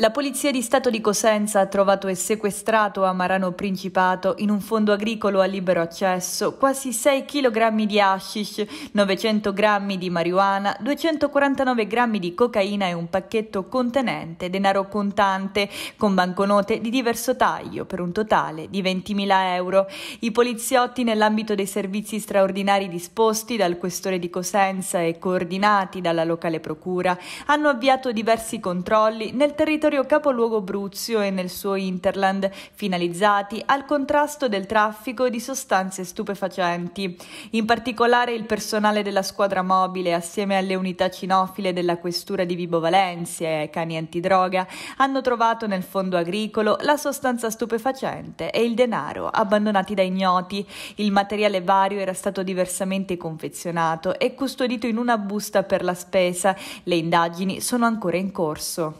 La Polizia di Stato di Cosenza ha trovato e sequestrato a Marano Principato, in un fondo agricolo a libero accesso, quasi 6 kg di hashish, 900 g di marijuana, 249 g di cocaina e un pacchetto contenente denaro contante, con banconote di diverso taglio, per un totale di 20.000 euro. I poliziotti, nell'ambito dei servizi straordinari disposti dal questore di Cosenza e coordinati dalla locale procura, hanno avviato diversi controlli nel territorio territorio capoluogo Bruzio e nel suo interland, finalizzati al contrasto del traffico di sostanze stupefacenti. In particolare il personale della squadra mobile, assieme alle unità cinofile della questura di Vibo Valencia e cani antidroga, hanno trovato nel fondo agricolo la sostanza stupefacente e il denaro abbandonati da ignoti. Il materiale vario era stato diversamente confezionato e custodito in una busta per la spesa. Le indagini sono ancora in corso.